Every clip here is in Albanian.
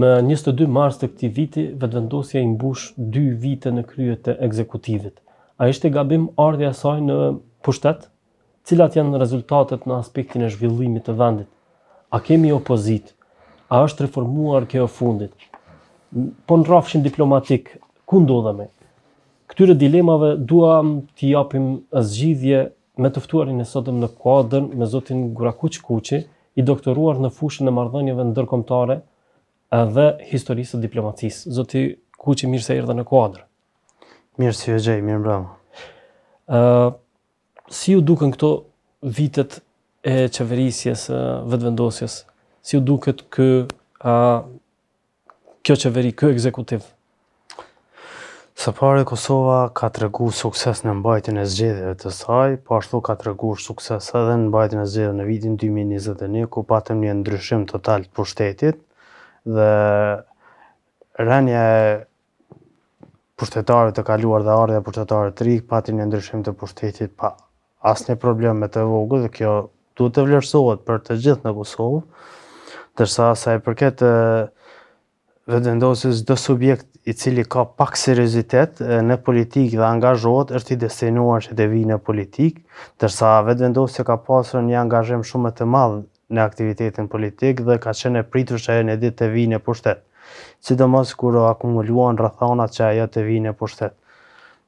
Në 22 mars të këti viti, vetëvendosja i mbush 2 vite në krye të ekzekutivit. A ishte gabim ardhja saj në pushtet? Cilat janë rezultatet në aspektin e zhvillimit të vendit? A kemi opozit? A është reformuar kjo fundit? Po në rafshin diplomatik, ku ndodhëme? Këtyre dilemave duam të japim zgjidhje me tëftuarin e sotëm në kuadrën me zotin Gurakuq Kuqi, i doktoruar në fushën e mardhënjëve dërkomtare, dhe historisë të diplomacisë. Zoti Kuqi, mirë se erdha në kuadrë. Mirë si e gjej, mirë Ëh, Uh, si ju duken këto vitet e qeverisjes, uh, vetvendosjes? Si ju duket kë, uh, kjo qeveri, ky ekzekutiv? Së pare, Kosova ka të regu sukses në mbajtën e zgjedhjeve të saj, po ashtu ka të regu sukses edhe në mbajtën e zgjedhjeve në vitin 2021, ku patëm një ndryshim total të pushtetit, dhe rënje pushtetarët të kaluar dhe ardhja pushtetarët të ri pati një ndryshim të pushtetit pa asë një problem me të vogë dhe kjo duhet të vlerësohet për të gjithë në Kosovë, tërsa sa i përket të do dhe subjekt i cili ka pak seriositet në politikë dhe angazhohet është i destinuar që të vijë në politikë, tërsa vëdëndosis ka pasur një angazhim shumë të madhë në aktivitetin politik dhe ka qenë e pritur që ajo në ditë të vijë në pushtet. Sidomos kur o akumuluan rrethonat që ajo të vijë në pushtet.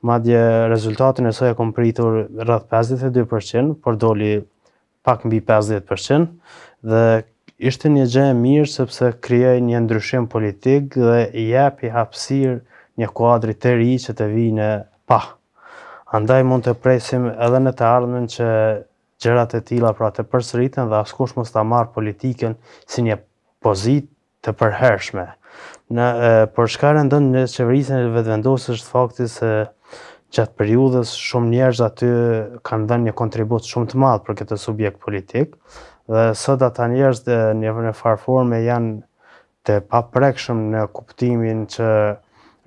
Madje rezultatin e saj e kanë pritur rreth 52%, por doli pak mbi 50% dhe ishte një gjë e mirë sepse krijoi një ndryshim politik dhe i japi hapësirë një kuadri të ri që të vijë në pa. Andaj mund të presim edhe në të ardhmen që gjërat e tila pra të përsëritën dhe askush mos ta marë politikën si një pozit të përhershme. Në, e, për shka në qeverisën e vetëvendosë është fakti se gjatë periudës shumë njerëz aty kanë dhënë një kontribut shumë të madhë për këtë subjekt politik, dhe sot ata njerëz në një vërë farforme janë të paprekshëm në kuptimin që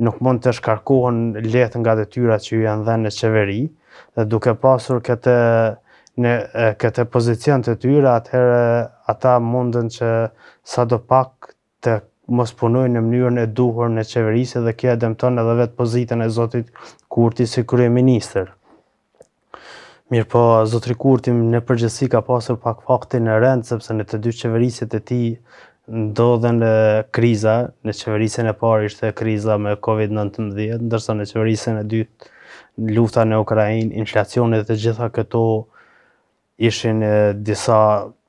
nuk mund të shkarkohen letë nga detyrat që ju janë dhënë në qeveri, dhe duke pasur këtë në këtë pozicion të tyre, atëherë ata mundën që sa do pak të mos punojnë në mënyrën e duhur në qeverisë dhe kjo dëmton edhe vetë pozitën e Zotit Kurti si krye minister. Mirë po, Zotri Kurti në përgjësi ka pasur pak fakti në rendë, sepse në të dy qeverisët e ti ndodhen kriza, në qeverisën e parë ishte kriza me Covid-19, ndërsa në qeverisën e dytë lufta në Ukrajin, inflacionet dhe gjitha këto nështë ishin disa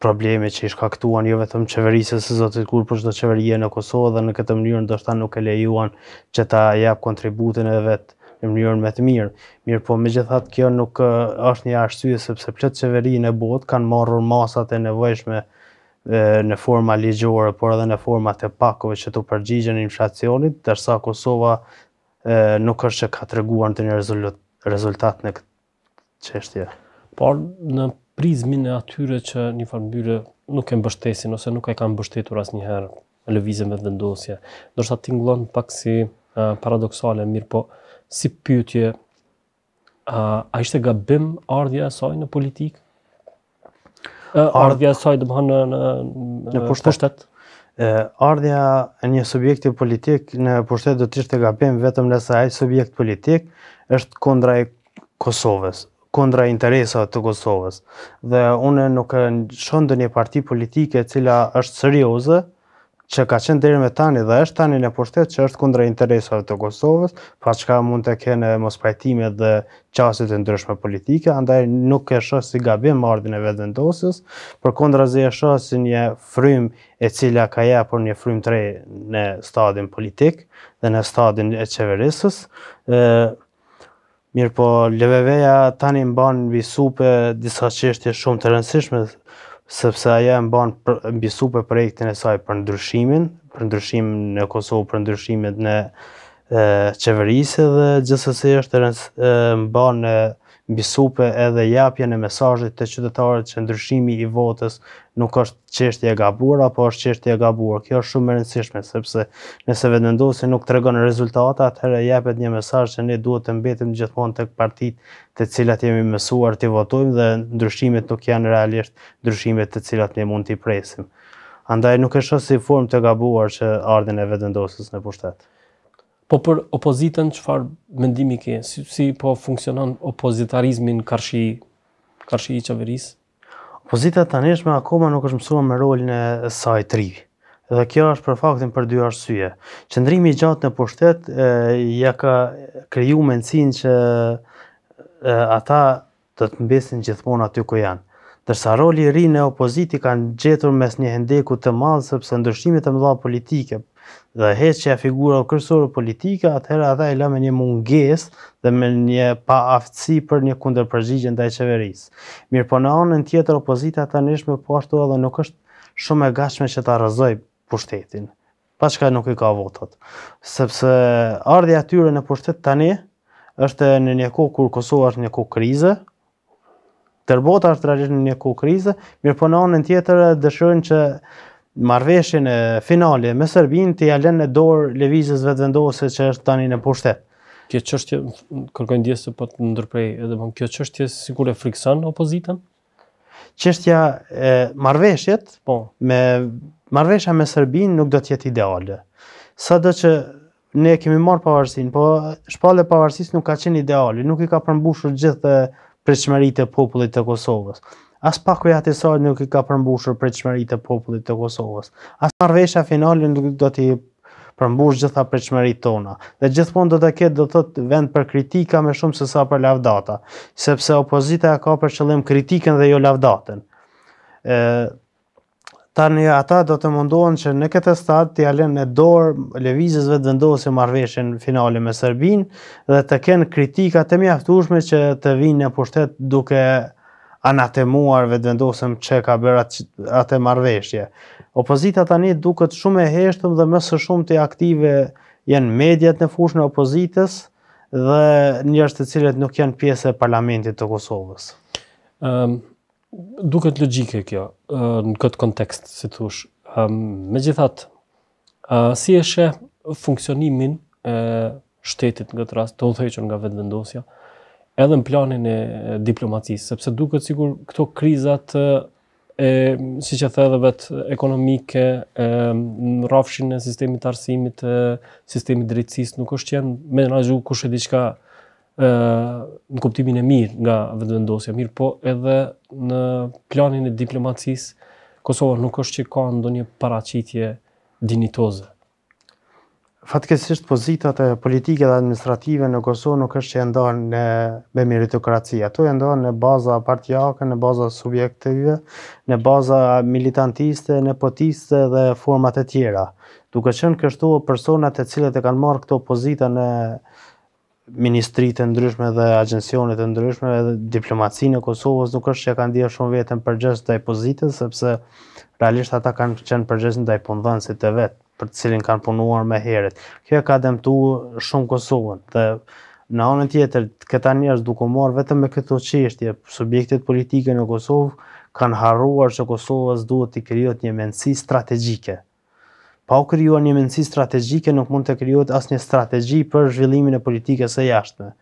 probleme që i shkaktuan jo vetëm qeverisës së Zotit Kur, për çdo qeverije në Kosovë dhe në këtë mënyrën, do shta nuk e lejuan që ta jap kontributin e vetë në mënyrën me të mirë. Mirë po, me kjo nuk është një arsye sepse për qëtë qeverije në botë kanë marrur masat e nevojshme në forma ligjore, por edhe në forma të pakove që të përgjigjen inflacionit, tërsa Kosova nuk është që ka të reguan të një rezultat në këtë qeshtje. Por, në prizmin e atyre që një farmbyre nuk e mbështesin ose nuk e kanë mbështetur as njëherë në lëvizën me vendosje. Ndërsa tingëllon pak si uh, paradoksale, mirë po, si pyëtje, uh, a ishte gabim ardhja e saj në politikë? Uh, ardhja e saj, dhe më në, në, në pushtet? pushtet? ardhja e një subjekti politik në pushtet do të ishte gabim vetëm nëse ai subjekt politik është kundra e Kosovës, kundra interesat të Kosovës. Dhe une nuk e në shëndë një parti politike cila është serioze, që ka qenë deri me tani dhe është tani në pushtet që është kundra interesat të Kosovës, pa që ka mund të kene mos pajtime dhe qasit e ndryshme politike, andaj nuk e shë si gabim mardin e vedendosis, për kundra zi e shë si një frym e cila ka ja një frym të rej në stadin politik dhe në stadin e qeverisës, Mirë po, LVV-ja tani më banë në bisupe disa qështje shumë të rëndësishme, sepse aja më banë në bisupe projektin e saj për ndryshimin, për ndryshimin në Kosovë, për ndryshimet në e, qeverisë dhe gjithësësi është rëndës, më banë në mbi edhe japjen e mesazhit të qytetarët se ndryshimi i votës nuk është çështje e gabuar apo është çështje e gabuar. Kjo është shumë e rëndësishme sepse nëse vetëndosi nuk tregon rezultata, atëherë japet një mesazh se ne duhet të mbetim gjithmonë tek partitë të cilat jemi mësuar të votojmë dhe ndryshimet nuk janë realisht ndryshimet të cilat ne mund i presim. Andaj nuk e shoh si formë të gabuar që ardhin e vetëndosjes në pushtet. Po për opozitën, qëfar mendimi ke? Si, si po funksionon opozitarizmi karshi kërshi, i qeverisë? Opozita të njëshme akoma nuk është mësua me rolën e saj të rivi. Dhe kjo është për faktin për dy arsye. Qëndrimi i gjatë në pushtet e, ja ka kriju mencin që e, ata të të mbesin gjithmonë aty ku janë. Dërsa roli i ri në opoziti kanë gjetur mes një hendeku të madh sepse ndryshimet e mëdha politike, dhe heqja që e figura kërësorë politika, atëherë adha e me një munges dhe me një pa aftësi për një kunder përgjigjën dhe i qeverisë. Mirë po në anën tjetër opozita të nishme po ashtu edhe nuk është shumë e gashme që ta rëzoj pushtetin, pa që nuk i ka votat. Sepse ardhe atyre në pushtet të është në një kohë kur Kosovë është një kohë krizë, tërbota është në një kohë krizë, mirë po në anën tjetër dëshërën që marveshin e finale me Serbin të jalen e dorë levizës vetë vendose që është tani në pushtet. Kjo qështje, kërkojnë djesë të po për të ndërprej edhe bon, kjo qështje sigur e frikësën opozitën? Qështja e marveshjet, po. me marvesha me Serbin nuk do tjetë ideale. Sa do që ne kemi marë pavarësin, po shpallë e pavarësis nuk ka qenë ideale, nuk i ka përmbushur gjithë dhe preqmerit e popullit të Kosovës. As paku i hatisorit nuk i ka përmbushur preqmerit e popullit të Kosovës. As marvesha finalin nuk do t'i përmbush gjitha preqmerit tona. Dhe gjithmon do të ketë do të vend për kritika me shumë sësa për lavdata, sepse opozita ka për qëllim kritiken dhe jo lavdaten. E, tani ata do të mundohen që në këtë stat t'i alen në dorë levizisve vetë vendohë si marveshen finalin me Serbin dhe të kenë kritika të mjaftushme që të vinë në pushtet duke anatemuar të vendosëm që ka bërë atë marveshje. Opozita tani duket shumë e heshtëm dhe më së shumë të aktive janë mediat në fushën e opozitës dhe njërës të cilët nuk janë pjesë e parlamentit të Kosovës. Um, duket logike kjo në këtë kontekst, si thosh. Ëm Um, me uh, si është funksionimin e shtetit në këtë rast, të u thejqën nga vetë vendosja, uh, edhe në planin e diplomacisë, sepse duket sigur këto krizat e, si që the edhe vetë, ekonomike, e, në rafshin e sistemi të arsimit, e, sistemi drejtsis, nuk është qenë me në azhu kush e diqka e, në kuptimin e mirë nga vendosja mirë, po edhe në planin e diplomacisë, Kosova nuk është që ka ndonjë paracitje dinitoze. Fatkesisht pozitat e politike dhe administrative në Kosovë nuk është që e ndonë në me meritokraci. Ato e ndonë në baza partijake, në baza subjektive, në baza militantiste, nepotiste dhe format e tjera. Duke qënë kështu personat e cilët e kanë marrë këto pozita në ministritë e ndryshme dhe agencionit e ndryshme dhe diplomacinë e Kosovës nuk është që kanë dhja shumë vetën përgjës të i pozitës, sepse realisht ata kanë qenë përgjës në të i punëdhënësit të vetë për të cilin kanë punuar me herët. Kjo e ka dëmtu shumë Kosovën dhe në anën tjetër, këta njerëz duke marrë vetëm me këto çështje, subjektet politike në Kosovë kanë harruar se Kosova duhet të krijojë një mendësi strategjike. Pa u krijuar një mendësi strategjike nuk mund të krijohet asnjë strategji për zhvillimin e politikës së jashtme.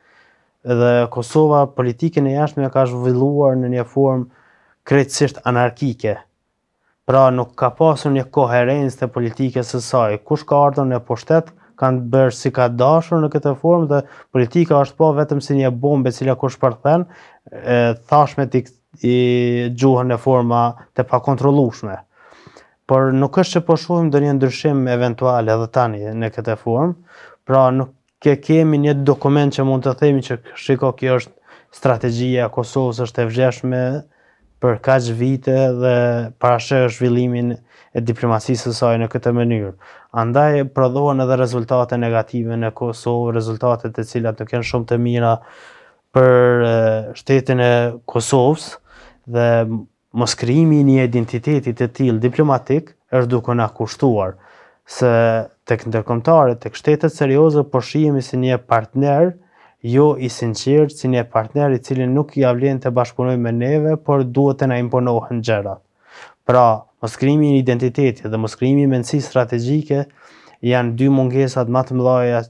Dhe Kosova politikën e jashtme ka zhvilluar në një formë krejtësisht anarkike, Pra nuk ka pasur një koherencë të politikës së saj. Kush ka ardhur në pushtet kanë bërë si ka dashur në këtë formë dhe politika është po vetëm si një bombe cila kush përthen, e, thashme t'i i gjuhën në forma të pakontrolushme. Por nuk është që po shohim dhe një ndryshim eventual edhe tani në këtë formë, pra nuk ke kemi një dokument që mund të themi që shiko kjo është strategjia Kosovës është e vgjeshme për kaq vite dhe parashë zhvillimin e diplomacisë së saj në këtë mënyrë. Andaj prodhohen edhe rezultate negative në Kosovë, rezultate të cilat nuk janë shumë të mira për shtetin e Kosovës dhe mos krijimi një identiteti të tillë diplomatik është duke na kushtuar se tek ndërkombëtarët, tek shtetet serioze po shihemi si një partner ë jo i sinqirë si një partner i cili nuk i avlen të bashkëpunoj me neve, por duhet të na imponohen gjerat. Pra, mëskrimi i identitetit dhe mëskrimi në mendësi strategjike janë dy mungesat më të mëdha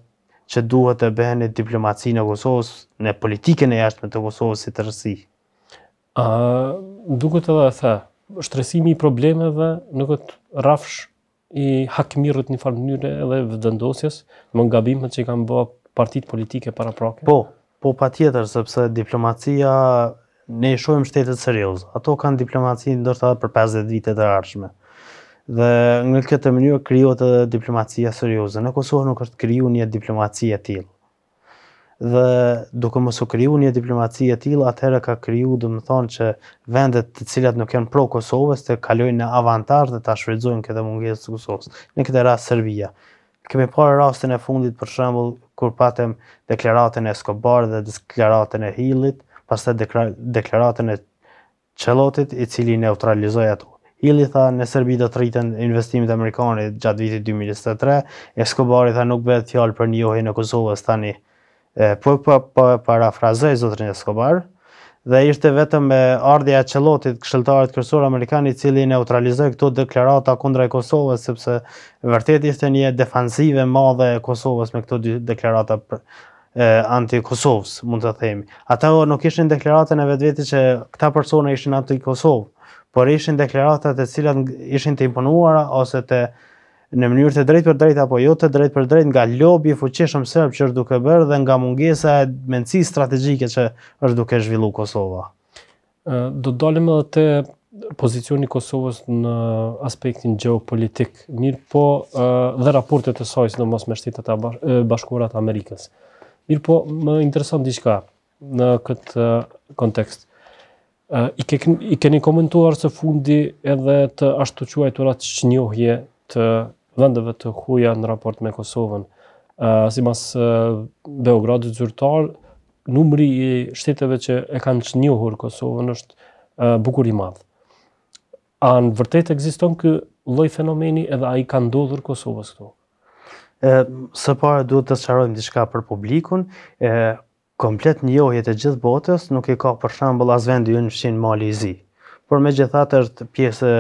që duhet të bëhen në diplomaci në Kosovës, në politikën e jashtme të Kosovës si të rësi. A, duket edhe the, shtresimi i problemeve në këtë rafsh i hakmirët një farë edhe vëdëndosjes, më gabimet që i kam bëha partit politike para prake? Po, po pa tjetër, sepse diplomacia, ne i shojmë shtetet serios. Ato kanë diplomaci ndoshta edhe për 50 vite të arshme. Dhe në këtë mënyrë kryot edhe diplomacia serioze. Në Kosovë nuk është kryu një diplomacia e tilë. Dhe duke mos u kryu një diplomaci e tilë, atëherë ka kryu dhe më thonë që vendet të cilat nuk janë pro Kosovës të kalojnë në avantaj dhe të ashvridzojnë këtë mungjesë të Kosovës. Në këtë rast Serbia kemi parë rastin e fundit për shembull kur patëm deklaratën e Escobar dhe deklaratën e Hillit, pastaj deklaratën e Çellotit i cili neutralizoi ato. Hilli tha në Serbi do të rriten investimet amerikane gjatë vitit 2023, Escobar i tha nuk bëhet fjalë për njohjen në Kosovës tani. Po po po parafrazoj zotrin Escobar, dhe ishte vetëm me ardhja e qëllotit këshëltarët kërësor Amerikani cili neutralizoj këto deklarata kundra e Kosovës, sepse vërtet ishte një defensive madhe e Kosovës me këto deklarata për anti-Kosovës, mund të themi. Ata nuk ishin deklaratën e vetë që këta persona ishin anti-Kosovë, por ishin deklaratat e cilat ishin të imponuara ose të në mënyrë të drejtë për drejtë apo jo të drejtë për drejtë nga lobi i fuqishëm serb që është duke bërë dhe nga mungesa e mendësisë strategjike që është duke zhvillu Kosova. ë do të dalim edhe te pozicioni i Kosovës në aspektin gjeopolitik, mirë po dhe raportet e saj sidomos me shtetet e bashkuara të Amerikës. Mirë po më intereson diçka në këtë kontekst i ke i keni komentuar së fundi edhe të ashtuquajturat çnjohje të vendeve të huja në raport me Kosovën. Uh, si mas uh, Beogradit zyrtar, numri i shteteve që e kanë që njohur Kosovën është uh, bukur i madhë. A në vërtet ekziston ky kë loj fenomeni edhe a i kanë dodhur Kosovës këtu? E, së pare duhet të sharojmë diçka për publikun, e, komplet njohje të gjithë botës nuk e ka për shambull as vendi unë fshin mali i zi, por me gjithatër të pjesë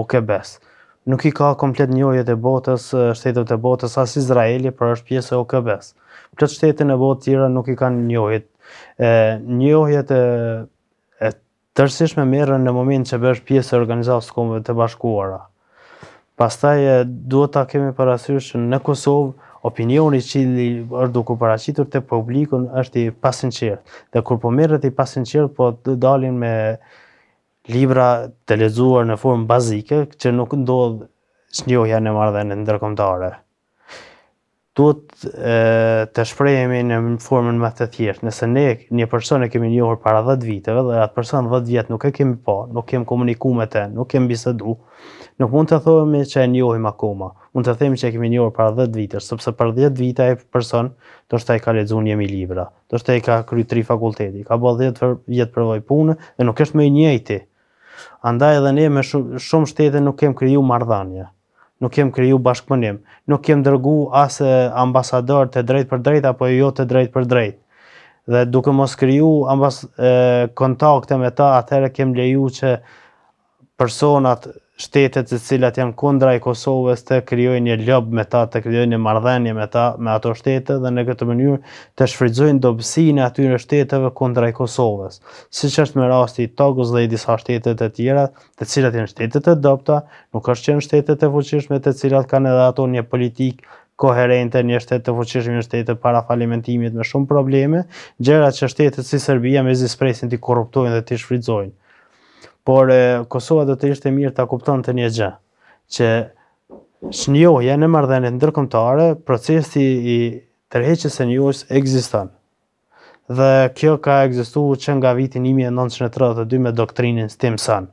OKB-së nuk i ka komplet njohje të botës, shtetet e botës as Izraeli, por është pjesë e OKB-s. Për të shtetet e botë tjera nuk i kanë njohje. ë njohje të e merën në momentin që bësh pjesë e organizatës kombëve të bashkuara. Pastaj duhet ta kemi parasysh që në Kosovë, opinioni i është duke paraqitur te publiku është i pasinqert. Dhe kur po merret i pasinqert po dalin me libra të lexuar në formë bazike që nuk ndodh shnjohja në marrëdhënë ndërkombëtare. Duhet të shprehemi në formën më të thjeshtë. Nëse ne një person e kemi njohur para 10 viteve dhe atë person 10 vjet nuk e kemi pa, nuk kemi komunikuar me të, nuk kemi biseduar, nuk mund të thohemi që e njohim akoma. Mund të themi që e kemi njohur para 10 viteve, sepse për 10 vite ai person do të ka lexuar një libra, do të ka kryer tri fakulteti, ka bërë 10 vjet provoj punë dhe nuk është më i njëjti Andaj edhe ne me shumë shtete nuk kem kriju mardhanje, nuk kem kriju bashkëpunim, nuk kem dërgu asë ambasador të drejt për drejt, apo jo të drejt për drejt. Dhe duke mos kriju kontakte me ta, atëherë kem leju që personat shtetet të cilat janë kundra i Kosovës të kryojnë një lëbë me ta, të kryojnë një mardhenje me ta, me ato shtetet dhe në këtë mënyrë të shfridzojnë dobësin e atyre shteteve kundra i Kosovës. Si që është me rasti i Togës dhe i disa shtetet e tjera, të cilat janë shtetet e dopta, nuk është qenë shtetet e fuqishme të cilat kanë edhe ato një politikë koherente një shtetë të fuqishme, një shtetë para falimentimit me shumë probleme, gjera që shtetët si Serbia me zisë të korruptojnë dhe të shfridzojnë por e, Kosova do të ishte mirë ta kuptonte një gjë, që shnjohja në marrëdhënien ndërkombëtare, procesi i tërheqjes së njohjes ekziston. Dhe kjo ka ekzistuar që nga viti 1932 me doktrinën Stimson.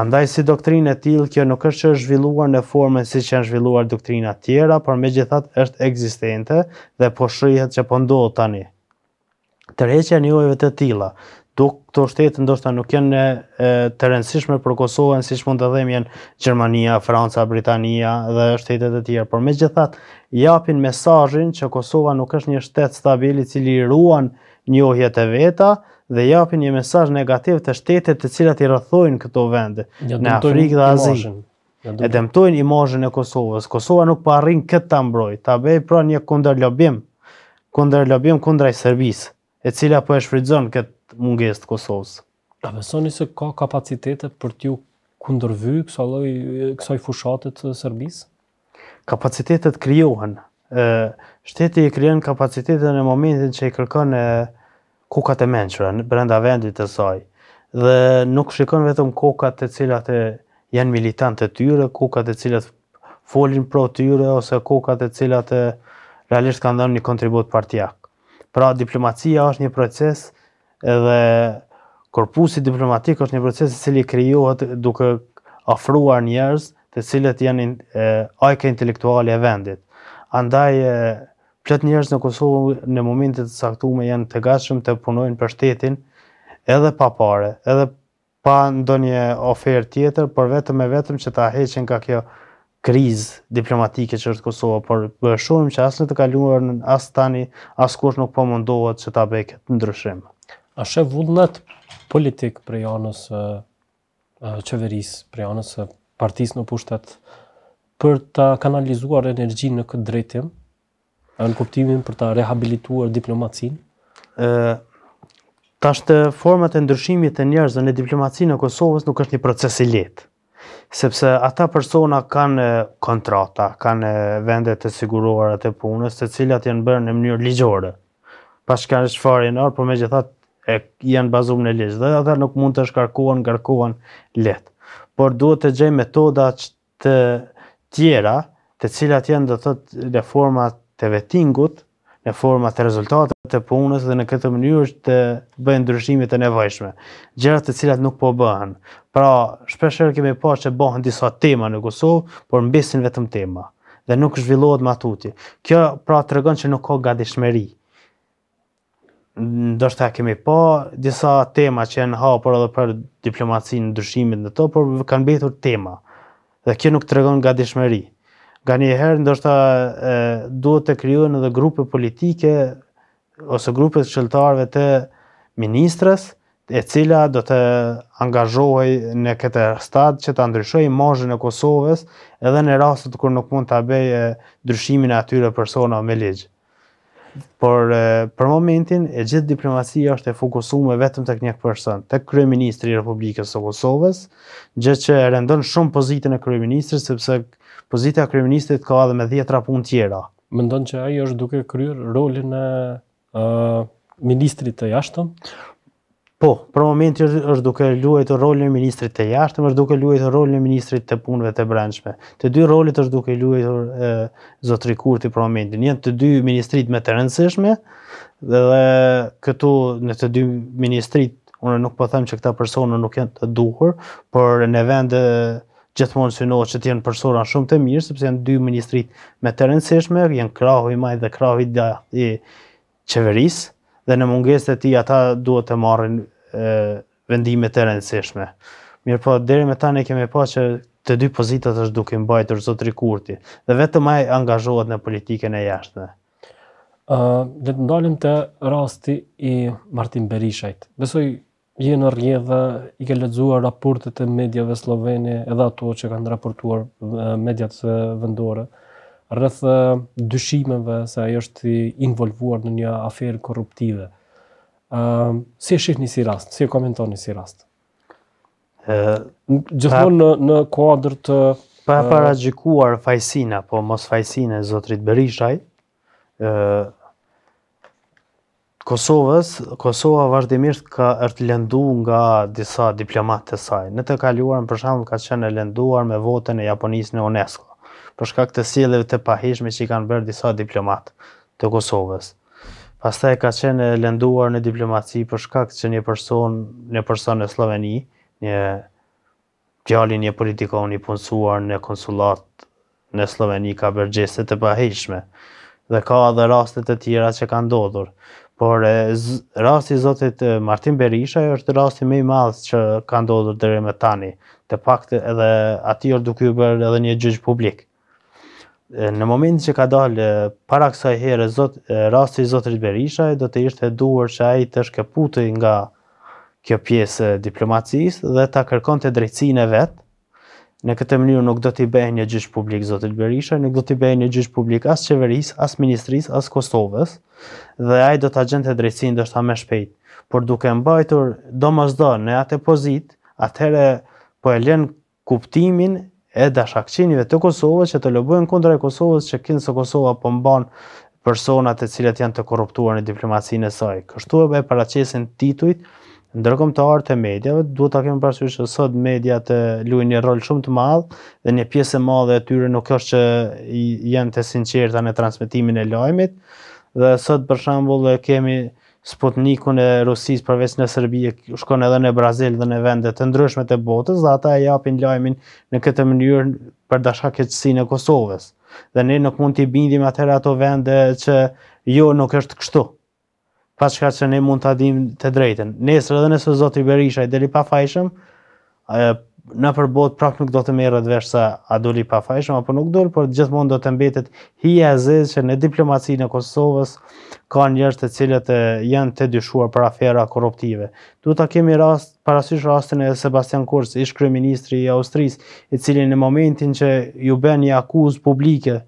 Andaj si doktrinë e tillë, kjo nuk është që është zhvilluar në formën siç janë zhvilluar doktrina të tjera, por megjithatë është ekzistente dhe po shrihet që po ndodh tani. Tërheqja e njohjeve të tilla, Duk këto shtetë ndoshta nuk janë e, të rëndësishme për Kosovën, siç mund të them janë Gjermania, Franca, Britania dhe shtetet e tjera, por megjithatë japin mesazhin që Kosova nuk është një shtet stabil i cili ruan njohjet e veta dhe japin një mesazh negativ të shtetet të cilat i rrethojnë këto vende në Afrikë dhe Azi. e dëmtojnë imazhin e Kosovës. Kosova nuk po arrin këtë ta mbrojë, ta bëj pra një kundërlobim, kundërlobim kundër Serbisë, e cila po e shfrytëzon këtë munges të Kosovës. A besoni se ka kapacitete për t'ju kundërvy kësaj, kësaj fushatet të Serbisë? Kapacitetet kryohen. Shteti i kryen kapacitetet në momentin që i kërkon e kokat e mençura në brenda vendit të saj. Dhe nuk shikon vetëm kokat të cilat e janë militant të tyre, kokat të cilat folin pro tyre, ose kokat të cilat e realisht kanë dhënë një kontribut partijak. Pra, diplomacia është një proces edhe korpusi diplomatik është një proces i cili krijohet duke ofruar njerëz të cilët janë ajkë intelektuale e vendit. Andaj plot njerëz në Kosovë në momentet e caktuara janë të gatshëm të punojnë për shtetin edhe pa parë, edhe pa ndonjë ofertë tjetër, por vetëm e vetëm që ta heqin ka kjo kriz diplomatike që është Kosova, por bëhë shumë që asë në të kaluar në asë tani, as kush nuk po mundohet që ta bëjë këtë ndryshimë. A shë vullnet politik për janës qeveris, për janës partis në pushtet, për të kanalizuar energji në këtë drejtim, në kuptimin për të rehabilituar diplomacin? E, tashtë format e ndryshimit e njerëzën në diplomacin në Kosovës nuk është një proces i letë sepse ata persona kanë kontrata, kanë vende të siguruara të punës, të cilat janë bërë në mënyrë ligjore. Pashka është fare në orë, por me gjithatë, e janë bazuar në ligj. Dhe ata nuk mund të shkarkohen, ngarkohen lehtë por duhet të gjej metoda të tjera, të cilat janë do të thotë reforma të vettingut, në forma të rezultateve të punës dhe në këtë mënyrë të bëjnë ndryshime të nevojshme, gjëra të cilat nuk po bëhen. Pra, shpesh herë kemi parë që bëhen disa tema në Kosovë, por mbesin vetëm tema dhe nuk zhvillohet matuti. Kjo pra tregon se nuk ka gatishmëri ndoshta kemi pa po, disa tema që janë hapur edhe për diplomacinë ndryshimit në to, por kanë mbetur tema. Dhe kjo nuk tregon nga Gani herë ndoshta e, duhet të krijohen edhe grupe politike ose grupe të të ministrës e cila do të angazhohej në këtë stad që ta ndryshojë imazhin e Kosovës, edhe në rastet kur nuk mund ta bëjë ndryshimin e atyre persona me ligj. Por për momentin e gjithë diplomacia është e fokusuar vetëm tek një person, tek kryeministri i Republikës së Kosovës, gjë që e rendon shumë pozitën e kryeministrit sepse pozita e kryeministrit ka edhe me 10 punë tjera. Mendon që ai është duke kryer rolin e uh, ministrit të jashtëm? Po, për momentin është, duke luajtur rolin e ministrit të jashtëm, është duke luajtur rolin e ministrit të punëve të brendshme. Të dy rolet është duke luajtur zotri Kurti për momentin. Janë të dy ministrit më të rëndësishme dhe, dhe këtu në të dy ministrit unë nuk po them që këta persona nuk janë të duhur, por në vend gjithmonë synohet që të jenë persona shumë të mirë sepse janë dy ministrit më të rëndësishme, janë krahu i majtë dhe krahu i da, i qeverisë dhe në mungesë të ti ata duhet të marrin vendime të rëndësishme. Mirë po, deri me ta ne kemi po që të dy pozitat është duke mbajtur zotri Kurti dhe vetëm ai angazhohet në politikën e jashtme. Ë, uh, le të ndalim te rasti i Martin Berishajt. Besoj je në rrjedhë i ke lexuar raportet e medjave sllovene edhe ato që kanë raportuar mediat vendore rreth dyshimeve se ai është involvuar në një aferë korruptive. Uh, si e shihni si rast? Si e komentoni si rast? Uh, Gjithmonë në, në kuadrë të... Pa uh, para gjikuar fajsina, po mos fajsina e Zotrit Berishaj, uh, Kosovës, Kosova vazhdimisht ka është lëndu nga disa diplomatë të saj. Në të kaluarën për shembull ka qenë lënduar me votën e Japonisë në UNESCO për shkak të sjelljeve të pahishme që i kanë bërë disa diplomat të Kosovës. Pastaj ka qenë lënduar në diplomaci për shkak se një person, një person në Sloveni, një djalë një politikon i punsuar në konsullat në Sloveni ka bërë gjeste të pahishme dhe ka edhe raste të tjera që kanë ndodhur. Por e, rasti i zotit Martin Berisha është rasti më i madh që ka ndodhur deri më tani. Të paktë edhe aty është duke u bërë edhe një gjyq publik në momentin që ka dalë para kësaj herë zot rasti i zotrit Berisha do të ishte duhur që ai të shkëputej nga kjo pjesë diplomacisë dhe ta kërkonte drejtsinë e vet. Në këtë mënyrë nuk do t'i bëhej një gjyq publik zotit Berisha, nuk do t'i bëhej një gjyq publik as qeverisë, as ministrisë, as Kosovës dhe ai do ta gjente drejtsinë ndoshta më shpejt. Por duke mbajtur domosdoshmë në atë pozitë, atëherë po e lën kuptimin e dashakqinjive të Kosovës që të lobojnë kundra e Kosovës që kinë së Kosova po mban personat e cilët janë të korruptuar në diplomacinë e saj. Kështu e bëjë paracesin titujt ndërkom të medjave, duhet ta kemi parasysh se sot mediat luajnë një rol shumë të madh dhe një pjesë e madhe e tyre nuk është që janë të sinqerta në transmetimin e lajmit. Dhe sot për shembull kemi Sputnikun e Rusis përveç në Serbi, shkon edhe në Brazil dhe në vendet të ndryshme të botës dhe ata e japin lajmin në këtë mënyrë për dashka keqësi në Kosovës. Dhe ne nuk mund t'i bindim atëra ato vende që jo nuk është kështu pa shka që ne mund t'a dim të drejten. Nesër edhe nëse Zotri Berisha i deli pa fajshëm, Në përbot prapë nuk do të merret vesh sa a doli pa fajshëm apo nuk doli, por gjithmonë do të mbetet hija e zezë që në diplomacinë e Kosovës ka njerëz të cilët janë të dyshuar për afera korruptive. Duhet ta kemi rast parasysh rastin e Sebastian Kurz, ish kryeministri i Austrisë, i cili në momentin që ju bën një akuz publike e,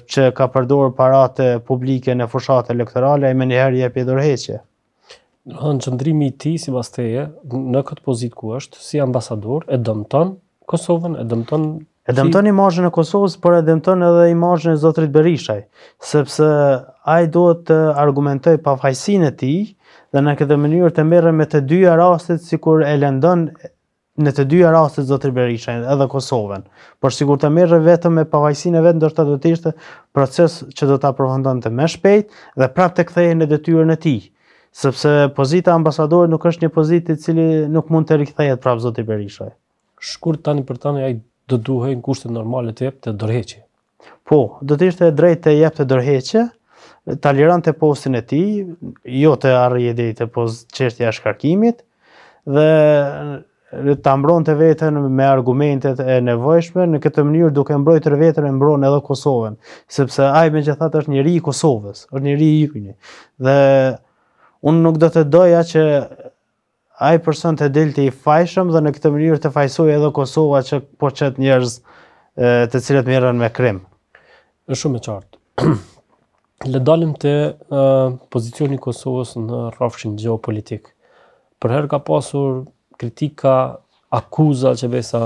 që ka përdorur paratë publike në fushatë elektorale, e më njëherë e dorëheqje. Në qëndrimi i ti, si teje, në këtë pozit ku është, si ambasador, e dëmton Kosovën, e dëmton... E dëmton i margjën e Kosovës, por e dëmton edhe i e Zotrit Berishaj. Sepse, a i do të argumentoj pa fajsin e ti, dhe në këtë mënyrë të mërë me të dyja rastet, si kur e lëndon në të dyja rastet Zotrit Berishaj, edhe Kosovën. Por si kur të mërë vetëm me pavajsin e vetë, ndërta do të ishte proces që do të të të të të të të të të të të sepse pozita ambasadori nuk është një pozitë i cili nuk mund të rikthehet prapë zoti Berishaj. Shkurt tani për tani ai do duhej në kushtet normale të jep të dërheqe? Po, do të ishte drejt të jepë të të ta të postin e tij, jo të arrije të te çështja i shkarkimit dhe ta mbronte veten me argumentet e nevojshme në këtë mënyrë duke mbrojtur vetën e mbron edhe Kosovën, sepse ai megjithatë është njeriu i Kosovës, është njeriu i Ukrainës. Dhe unë nuk do të doja që ai person të del të i fajshëm dhe në këtë mënyrë të fajsoj edhe Kosova që po çet njerëz e të cilët merren me krim. Është shumë e qartë. Le dalim te uh, pozicioni i Kosovës në rafshin gjeopolitik. Për herë ka pasur kritika, akuza që besa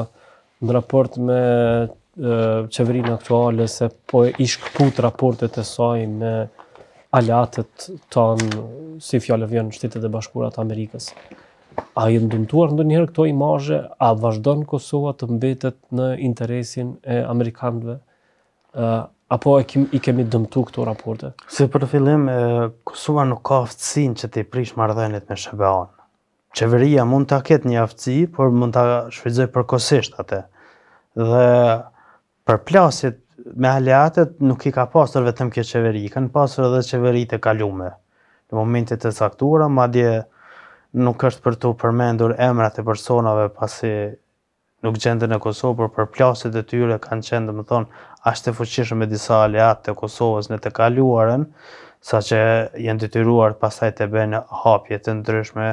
në raport me uh, qeverinë aktuale se po i shkput raportet e saj me alatet tonë, si fjallë vjenë në shtetet e bashkurat Amerikës. A jenë dëmtuar ndë njëherë këto imazhe, a vazhdojnë Kosova të mbetet në interesin e Amerikanëve? apo kemi, i kemi dëmtu këto raporte? Si për fillim, Kosova nuk ka aftësin që të i prish mardhenit me Shëbeon. Qeveria mund të aket një aftësi, por mund të shvizoj përkosisht atë. Dhe për plasit me aleatet nuk i ka pasur vetëm kjo qeveri, kanë pasur edhe qeverit e kalume, në momentet e saktura, ma dje nuk është për të përmendur emrat e personave pasi nuk gjendë në Kosovë, por për plasit e tyre kanë qenë dhe më thonë, ashtë të fuqishëm me disa aleat të Kosovës në të kaluaren, sa që jenë detyruar pasaj të bëjnë hapje të ndryshme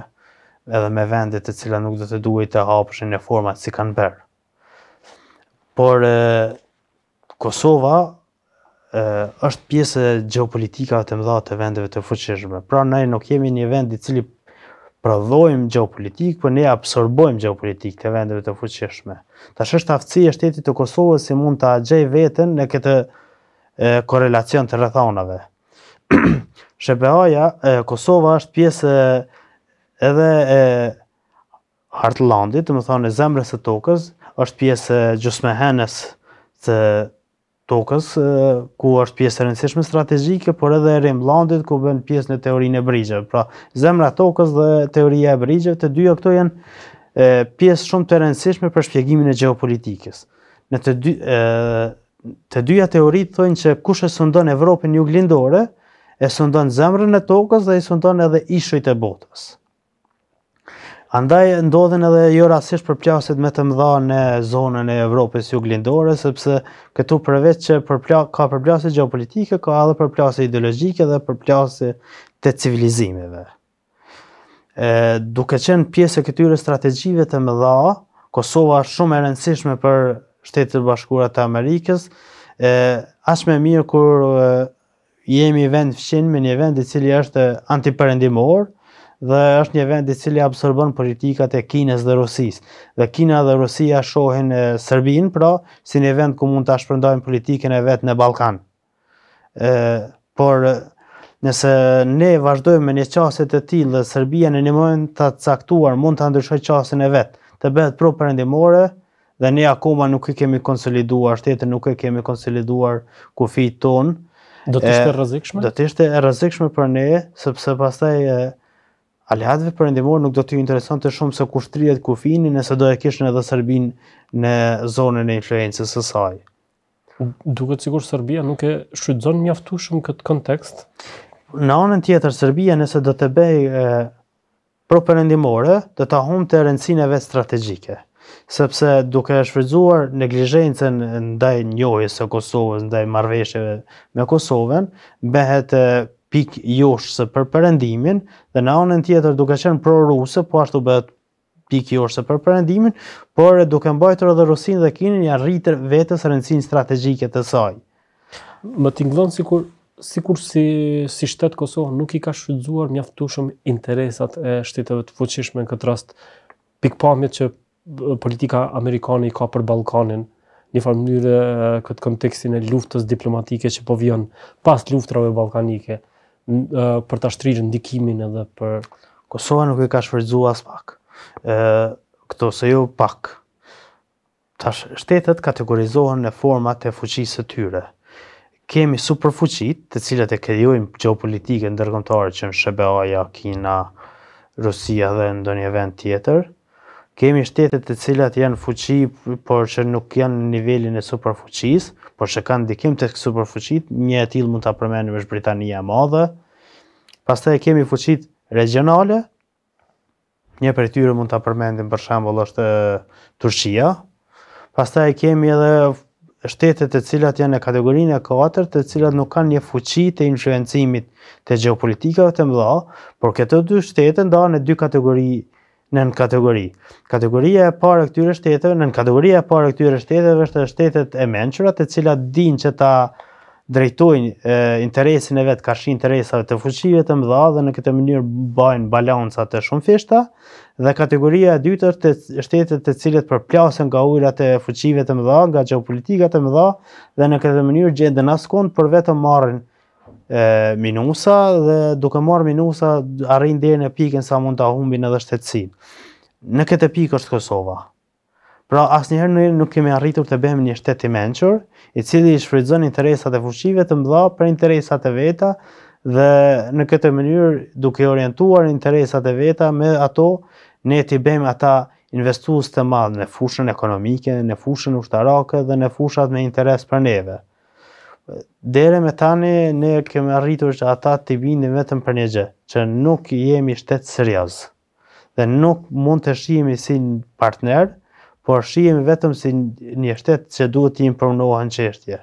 edhe me vendet e cila nuk dhe të duhet të hapëshin në format si kanë bërë. Por, Kosova e, është pjesë e gjeopolitikave të mëdha të vendeve të fuqishme. Pra ne nuk jemi një vend i cili prodhojmë gjeopolitik, por ne absorbojmë gjeopolitik të vendeve të fuqishme. Tash është aftësia e shtetit të Kosovës si mund ta gjej veten në këtë e, korelacion të rrethonave. Shepeaja, e, Kosova është pjesë e, edhe e Hartlandit, do të thonë e zemrës së tokës, është pjesë e gjysmëhenës të tokës, ku është pjesë e rëndësishme strategjike, por edhe e rimblandit, ku bënë pjesë në teorinë e brigjeve. Pra, zemra tokës dhe teoria e brigjeve, të dyja këto janë pjesë shumë të rëndësishme për shpjegimin e geopolitikës. Në të, dy, e, të dyja teoritë thojnë që kush e sundon Evropën juglindore, e sundon zemrën e tokës dhe i sundon edhe ishujt e botës. Andaj ndodhen edhe jo rastësisht përplasjet më të mëdha në zonën e Evropës juglindore, sepse këtu përveç që përpla ka përplasje gjeopolitike, ka edhe përplasje ideologjike dhe përplasje të civilizimeve. Ë duke qenë pjesë e këtyre strategjive të mëdha, Kosova është shumë e rëndësishme për Shtetet e Bashkuara të Amerikës, ë as më mirë kur e, jemi vend fëqin me një vend i cili është antiperendimor, dhe është një vend i cili absorbon politikat e Kinës dhe Rusis. Dhe Kina dhe Rusia shohin e, Serbin, pra, si një vend ku mund të ashpërndojnë politikën e vetë në Balkan. ë por, nëse ne vazhdojmë me një qasit e tilë dhe Serbia në një moment të caktuar mund të ndryshoj qasin e vetë, të bëhet pro përendimore, dhe ne akoma nuk i kemi konsoliduar, shtetë nuk e kemi konsoliduar kufit tonë, Do të ishte rrezikshme? Do të ishte rrezikshme për ne, sepse pastaj aleatëve përëndimor nuk do t'ju ju interesant të shumë se kushtrijet kufini nëse do e kishën edhe Serbin në zonën e influencës së saj. Duket sigur Serbia nuk e shrydzon mjaftu shumë këtë kontekst? Në anën tjetër, Serbia nëse do të bej e, pro përëndimore, do të ahum të rëndësineve strategjike sepse duke e shfrytzuar neglizhencën ndaj njohjes së Kosovës, ndaj marrëveshjeve me Kosovën, bëhet pik josh se për përendimin, dhe në anën tjetër duke qenë pro po ashtu bëhet pik josh se për përendimin, por e duke mbajtër edhe Rusin dhe Kinin janë rritër vetës rëndësin strategjike të saj. Më tinglonë si kur, si si, si shtetë Kosovë nuk i ka shfrytzuar mjaftu shumë interesat e shtetëve të fuqishme në këtë rast pikpamit që politika Amerikani ka për Balkanin, një farmë njërë këtë kontekstin e luftës diplomatike që po vjen pas luftrave ballkanike. Uh, për ta shtrirë ndikimin edhe për Kosova nuk e ka shfrytzuar as pak. ë këto se jo pak. Tash shtetet kategorizohen në format e fuqisë së tyre. Kemi superfuqit, të cilat e krijojnë gjeopolitike ndërkombëtare që janë sba Kina, Rusia dhe ndonjë vend tjetër. Kemi shtetet të cilat janë fuqi, por që nuk janë në nivelin e superfuqisë, por që kanë dikim të kësë fëqit, një e tilë mund të apërmenim është Britania e madhe, pas të e kemi fuqit regionale, një për tyre mund të apërmenim për shambull është Turqia, pas të e kemi edhe shtetet e cilat janë në kategorinë e 4, të cilat nuk kanë një fuqi të influencimit të gjeopolitikave të mëdha, por këto dy shtete ndahen në dy kategori nën kategori. Kategoria e parë e këtyre shteteve, nën kategoria e parë e këtyre shteteve është shtetet e mençura, të cilat dinë që ta drejtojnë interesin e vetë kashin interesave të fuqive të mëdha dhe në këtë mënyrë bajnë balancat të shumë fishta dhe kategoria e dytë është shtetet të cilët përplasen nga ujrat e fuqive të mëdha, nga geopolitikat të mëdha dhe në këtë mënyrë gjenden askund për vetëm marrin minusa dhe duke marrë minusa arrin deri në pikën sa mund ta humbin edhe shtetësinë. Në këtë pikë është Kosova. Pra asnjëherë ne nuk kemi arritur të bëhemi një shtet i mençur, i cili i shfrytëzon interesat e fuqive të mëdha për interesat e veta dhe në këtë mënyrë duke orientuar interesat e veta me ato ne të bëjmë ata investues të madh në fushën ekonomike, në fushën ushtarake dhe në fushat me interes për neve dere me tani ne kemë arritur që ata të bindi vetëm për një gjë, që nuk jemi shtetë serios, dhe nuk mund të shihemi si një partner, por shihemi vetëm si një shtetë që duhet të impronohë në qeshtje.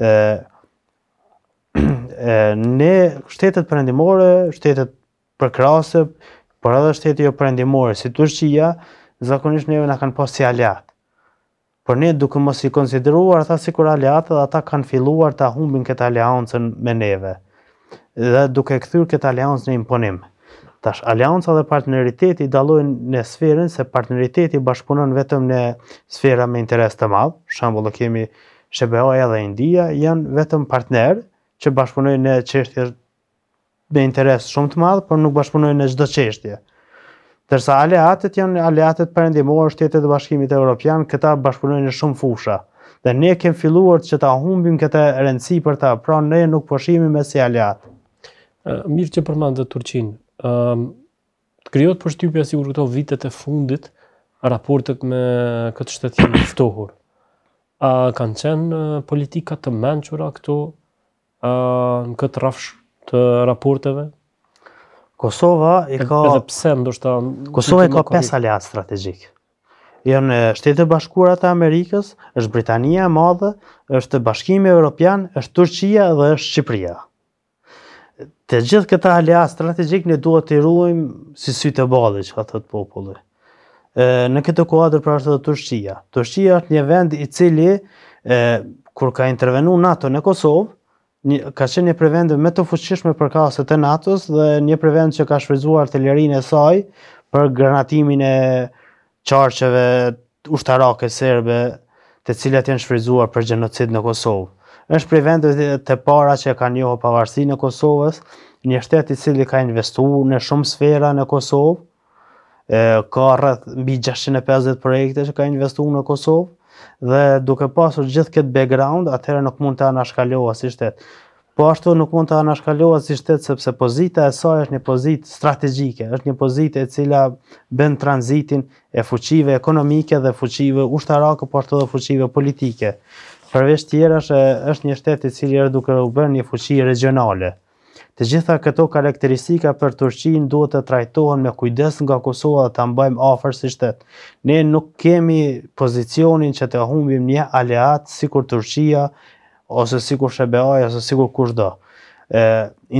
E, ne shtetet përëndimore, shtetet përkrasë, por edhe shtetët jo përëndimore, si Turqia, zakonisht neve në kanë pas si aljat por ne duke mos i konsideruar tha sikur aleatë dhe ata kanë filluar ta humbin këtë aleancë me neve. Dhe duke kthyr këtë aleancë në imponim. Tash aleanca dhe partneriteti dallojnë në sferën se partneriteti bashkëpunon vetëm në sfera me interes të madh. Shembull kemi shba dhe India janë vetëm partner që bashkëpunojnë në çështje me interes shumë të madh, por nuk bashkëpunojnë në çdo çështje. Tërsa aleatet janë aleatet përëndimuar shtetet dhe bashkimit e Europian, këta bashkëpunojnë në shumë fusha. Dhe ne kem filluar që ta humbim këta rëndësi për ta, pra ne nuk përshimi me si aleat. Mirë që përmandë dhe Turqin, të kryot për shtypja si këto vitet e fundit, raportet me këtë shtetin ftohur. A kanë qenë politika të menqura këto, në këtë rafsh të raporteve, Kosova i ka... Edhe pse ndoshta... Kosova i ka 5 aliat strategjik. Janë shtetë e bashkurat e Amerikës, është Britania e madhe, është bashkimi e Europian, është Turqia dhe është Shqipria. Të gjithë këta aliat strategjik ne duhet të iruim si sy të bali që ka të të populli. Në këtë kuadrë pra është dhe Turqia. Turqia është një vend i cili, kur ka intervenu NATO në Kosovë, një, ka qenë një prevendë me të fuqishme për kaoset të natës dhe një prevendë që ka shfrizuar të e saj për granatimin e qarqeve ushtarake serbe të cilat janë shfrizuar për gjenocid në Kosovë. Êshtë prevendë të para që ka njohë pavarësi në Kosovës, një shtet i cili ka investuar në shumë sfera në Kosovë, ka rrët mbi 650 projekte që ka investuar në Kosovë, dhe duke pasur gjithë këtë background, atëherë nuk mund të anashkalohet si shtet. Po ashtu nuk mund të anashkalohet si shtet sepse pozita e saj është një pozitë strategjike, është një pozitë e cila bën tranzitin e fuqive ekonomike dhe fuqive ushtarake por ashtu edhe fuqive politike. Përveç tjera është një shtet i cili duke u bërë një fuqi regionale, Të gjitha këto karakteristika për Turqinë duhet të trajtohen me kujdes nga Kosova dhe ta mbajmë afër si shtet. Ne nuk kemi pozicionin që të humbim një aleat sikur Turqia ose sikur SBA ose sikur kushdo. Ë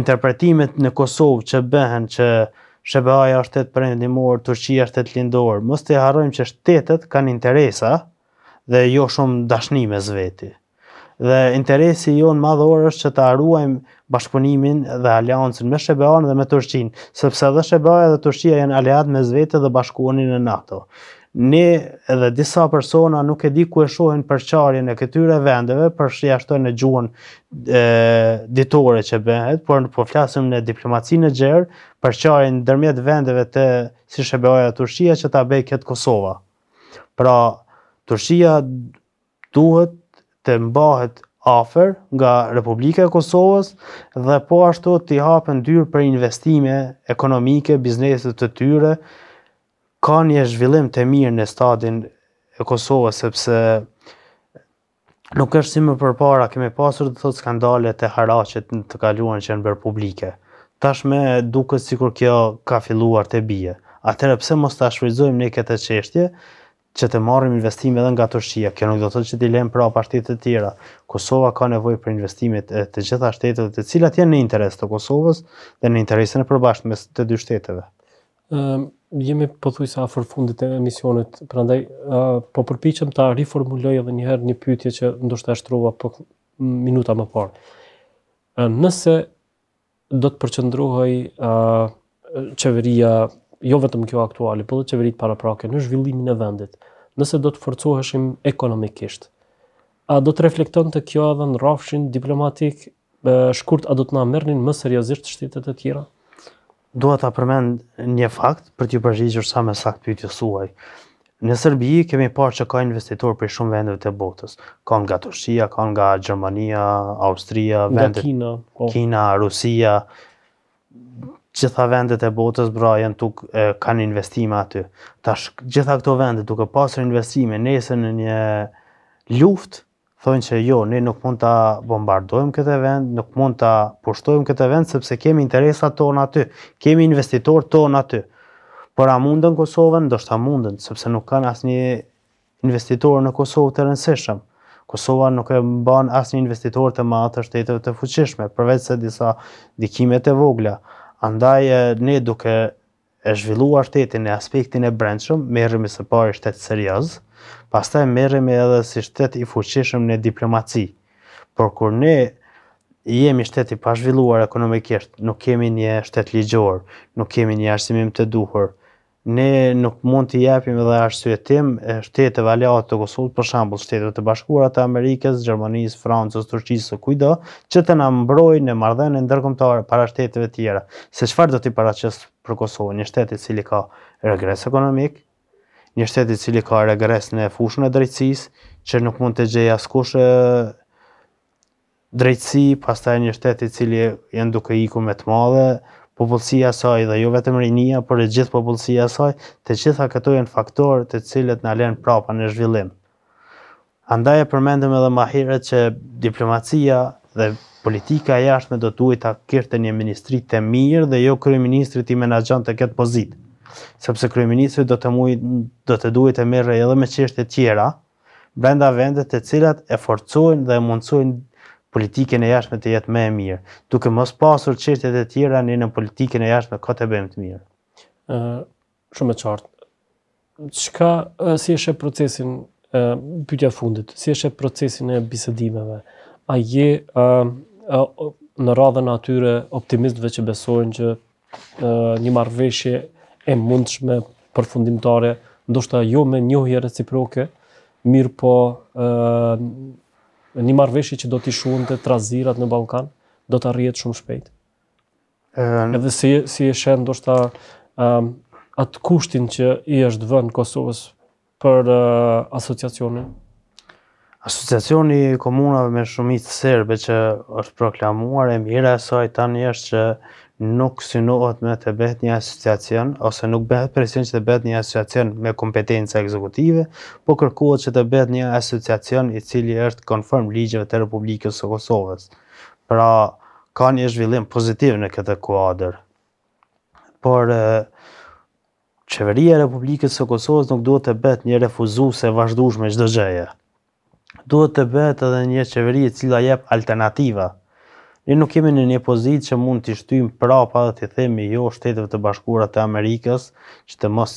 interpretimet në Kosovë që bëhen që SBA është të përendimor, Turqia është të lindor, mos të harrojmë që shtetet kanë interesa dhe jo shumë dashnime zveti dhe interesi jo në madhore është që të arruajmë bashkëpunimin dhe aliancën me Shqebeon dhe me Turqin, sepse dhe SBA dhe Turqia janë aliat me zvete dhe bashkuonin në NATO. Ne edhe disa persona nuk e di ku e shohin përqarjen e këtyre vendeve, për shjashtojnë e gjuën ditore që bëhet, por në poflasëm në diplomacinë e gjerë, në dërmjet vendeve të si Shqebeon dhe Turshia që ta bej këtë Kosova. Pra, Turqia duhet të mbahet afer nga Republika e Kosovës dhe po ashtu të hapen dyrë për investime ekonomike, bizneset të tyre, ka një zhvillim të mirë në stadin e Kosovës, sepse nuk është si më përpara, kemi pasur të thot skandale të haraqet në të kaluan që në bërë publike. Tash me duke si kur kjo ka filluar të bije. Atërë pëse mos të ashvizojmë ne këtë qeshtje, që të marrim investime edhe nga Turqia. Kjo nuk do të thotë që ti lëm pra partitë të tjera. Kosova ka nevojë për investime të gjitha shtetet, të cilat janë në interes të Kosovës dhe në interesin e përbashkët mes të dy shteteve. Ëm ehm, um, jemi pothuajse afër fundit të emisionit, prandaj uh, po përpiqem ta riformuloj edhe një herë një pyetje që ndoshta shtrova po minuta më parë. Uh, nëse do të përqendrohej uh, qeveria jo vetëm kjo aktuale, por edhe çeverit paraprake në zhvillimin e vendit. Nëse do të forcoheshim ekonomikisht, a do të reflektonte kjo edhe në rrafshin diplomatik, e, shkurt a do të na merrnin më seriozisht shtetet e tjera? Dua ta përmend një fakt për t'ju përgjigjur sa më saktë pyetjes suaj. Në Serbi kemi parë që ka investitor për shumë vendeve të botës, ka nga Turqia, ka nga Gjermania, Austria, vende Kina, oh. Kina, Rusia gjitha vendet e botës bra janë tuk e, kanë investime aty. Tash gjitha këto vende duke pasur investime nesër në një luftë thonë që jo, ne nuk mund ta bombardojmë këtë vend, nuk mund ta pushtojmë këtë vend sepse kemi interesat tona aty, kemi investitor tona aty. Por a mundën Kosovën? Ndoshta mundën, sepse nuk kanë asnjë investitor në Kosovë të rëndësishëm. Kosova nuk e mban asnjë investitor të madh të shteteve të fuqishme, përveç se disa dikimet e vogla. Andaj, ne duke e zhvilluar shtetin e aspektin e brendshëm, merrim së pari shtet serioz, pastaj merrim edhe si shtet i fuqishëm në diplomaci. Por kur ne jemi shteti pa zhvilluar ekonomikisht, nuk kemi një shtet ligjor, nuk kemi një arsimim të duhur, ne nuk mund të jepim edhe arsyetim e shtetëve aliate të Kosovës, për shembull shtetet e bashkuara të Amerikës, Gjermanisë, Francës, Turqisë ose kujdo, që të na mbrojnë në marrëdhënien ndërkombëtare para shteteve tjera. Se çfarë do të paraqes për Kosovën, një shtet i cili ka regres ekonomik, një shtet i cili ka regres në fushën e drejtësisë, që nuk mund të gjejë askush drejtësi, pastaj një shtet i cili janë duke iku me të madhe, popullësia saj dhe jo vetëm rinia, por e gjithë popullësia saj, të gjitha këto janë faktorë të cilët na lënë prapa në zhvillim. Andaj e përmendëm edhe më që diplomacia dhe politika jashtme do të uita kërte një ministri të mirë dhe jo ministri të menaxhon të këtë pozitë. Sepse kryeministri do të muj do të duhet të mirë edhe me çështje të tjera brenda vendet të cilat e forcojnë dhe e mundsojnë politikën e jashtme të jetë më e mirë, duke mos pasur çështjet e tjera në në politikën e jashtme ka të bëjmë të mirë. Ë uh, shumë e qartë. Çka uh, si është procesin uh, pyetja e fundit? Si është procesi në bisedimeve? A je uh, uh, në radhën atyre optimistëve që besojnë që uh, një marrëveshje e mundshme përfundimtare, ndoshta jo me njohje reciproke, mirë po uh, një marveshje që do t'i shuhën të trazirat në Balkan, do të arrijet shumë shpejt. E, Edhe si, si e shenë, do shta um, atë kushtin që i është vën Kosovës për uh, asociacionin? Asociacioni i komunave me shumicë serbe që është proklamuar e mira e saj tani është që nuk synohet me të bëhet një asociacion ose nuk bëhet presion që të bëhet një asociacion me kompetenca ekzekutive, por kërkohet që të bëhet një asociacion i cili është konform ligjeve të Republikës së Kosovës. Pra, ka një zhvillim pozitiv në këtë kuadër. Por çeveria e Republikës së Kosovës nuk duhet të bëhet një refuzuese e vazhdueshme çdo gjëje. Duhet të bëhet edhe një qeveri e cila jep alternativa Ne nuk kemi në një pozitë që mund të shtyjmë prapa dhe të themi jo shteteve të bashkuara të Amerikës që të mos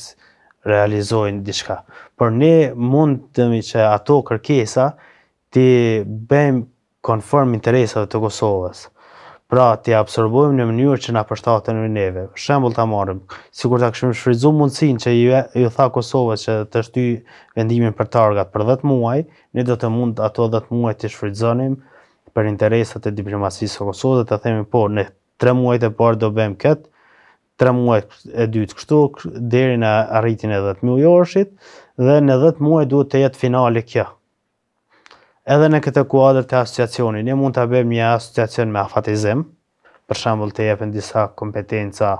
realizojnë diçka. Por ne mund të mi që ato kërkesa ti bëjmë konform interesave të Kosovës. Pra, ti absorbojmë në mënyrë që na përshtaten në neve. Për shembull, ta marrim, sikur ta kishim shfrytzuar mundsinë që ju ju tha Kosovës që të shtyë vendimin për targat për 10 muaj, ne do të mund ato 10 muaj të shfrytëzonim për interesat e diplomacisë së Kosovës dhe të themi po në tre muajt e parë do bëjmë këtë, tre muaj e dytë kështu, deri në arritin e 10 mujorshit, dhe në 10 muaj duhet të jetë finale kjo. Edhe në këtë kuadrë të asociacionin, ne mund të bëjmë një asociacion me afatizim, për shambull të jepen disa kompetenca,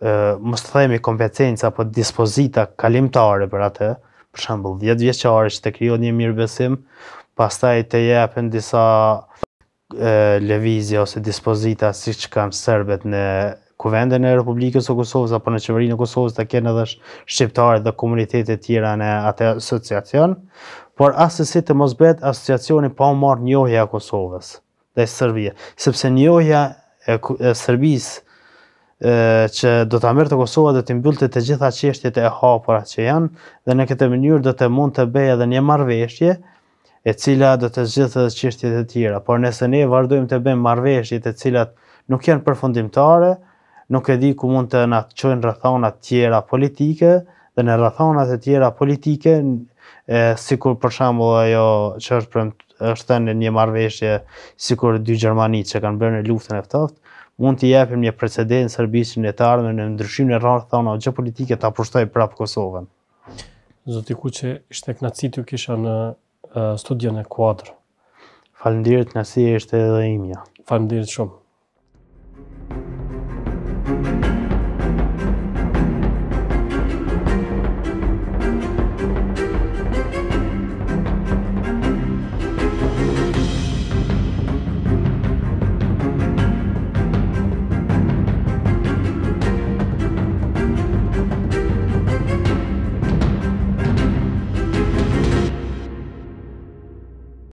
e, mështë të themi kompetenca, po dispozita kalimtare për atë, për shambull 10 vjeqare që të kryo një mirëbesim, pastaj të jepen disa e, levizje ose dispozita si që kanë sërbet në kuvendën e Republikës o Kosovës apo në qeverinë e Kosovës të kene dhe shqiptarët dhe komunitetet tjera në atë asociacion, por asësit të mos betë asociacionin pa u marë njohja Kosovës dhe Sërbije, sepse njohja e, Sërbisë që do të amërë të Kosova dhe të mbyllë të të gjitha qeshtjet e hapura që janë dhe në këtë mënyrë do të mund të beja dhe një marveshje e cila do të zgjidhë dhe çështjet e tjera. Por nëse ne vazhdojmë të bëjmë marrveshje të cilat nuk janë përfundimtare, nuk e di ku mund të na çojnë rrethana të tjera politike dhe në rrethana të tjera politike, e, sikur për shembull ajo që është prem është në një marrveshje sikur dy gjermani që kanë bërë në luftën e ftohtë mund të japim një precedent Serbisë në të ardhmen në ndryshimin e rrallë thonë politike ta pushtoi prapë Kosovën. Zoti kuçi ishte knaçitur kisha në studion e kuadrë. Falëndirët nësi e shte edhe imja. Falëndirët shumë.